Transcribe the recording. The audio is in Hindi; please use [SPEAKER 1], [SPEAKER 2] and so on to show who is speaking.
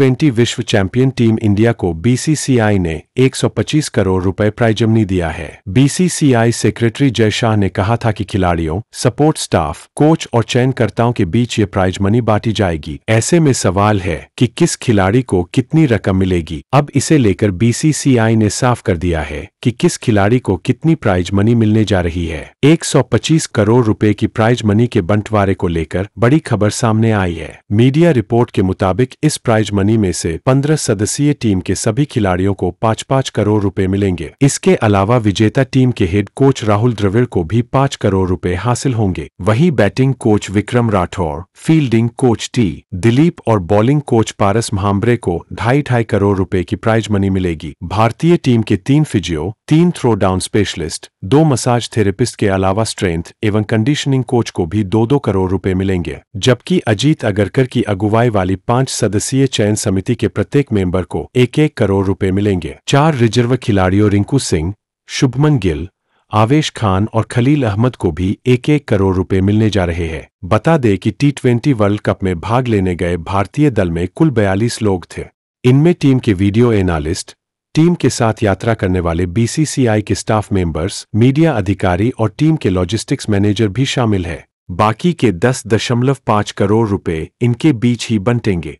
[SPEAKER 1] टी विश्व चैंपियन टीम इंडिया को बीसीसीआई ने 125 करोड़ रुपए प्राइजमनी दिया है बीसीसीआई सेक्रेटरी जय शाह ने कहा था कि खिलाड़ियों सपोर्ट स्टाफ कोच और चयनकर्ताओं के बीच ये प्राइज मनी बांटी जाएगी ऐसे में सवाल है कि किस खिलाड़ी को कितनी रकम मिलेगी अब इसे लेकर बीसीसीआई ने साफ कर दिया है कि किस खिलाड़ी को कितनी प्राइज मनी मिलने जा रही है 125 करोड़ रुपए की प्राइज मनी के बंटवारे को लेकर बड़ी खबर सामने आई है मीडिया रिपोर्ट के मुताबिक इस प्राइज मनी में से 15 सदस्यीय टीम के सभी खिलाड़ियों को पाँच पाँच करोड़ रुपए मिलेंगे इसके अलावा विजेता टीम के हेड कोच राहुल द्रविड़ को भी पाँच करोड़ रुपए हासिल होंगे वहीं batting coach Vikram Rathour fielding coach T Dilip और बॉलिंग कोच पारस महाम्बरे को ढाई ढाई करोड़ रूपए की प्राइज मनी मिलेगी भारतीय टीम के तीन फिजियो तीन थ्रो डाउन स्पेशलिस्ट दो मसाज थेरेपिस्ट के अलावा स्ट्रेंथ एवं कंडीशनिंग कोच को भी दो दो करोड़ रुपए मिलेंगे जबकि अजीत अगरकर की अगुवाई वाली पांच सदस्यीय चयन समिति के प्रत्येक मेंबर को एक एक करोड़ रुपए मिलेंगे चार रिजर्व खिलाड़ियों रिंकू सिंह शुभमन गिल आवेश खान और खलील अहमद को भी एक एक करोड़ रुपए मिलने जा रहे हैं बता दें कि टी ट्वेंटी वर्ल्ड कप में भाग लेने गए भारतीय दल में कुल बयालीस लोग थे इनमें टीम के वीडियो एनालिस्ट टीम के साथ यात्रा करने वाले बीसीसीआई के स्टाफ मेंबर्स मीडिया अधिकारी और टीम के लॉजिस्टिक्स मैनेजर भी शामिल है बाकी के 10.5 करोड़ रुपए इनके बीच ही बंटेंगे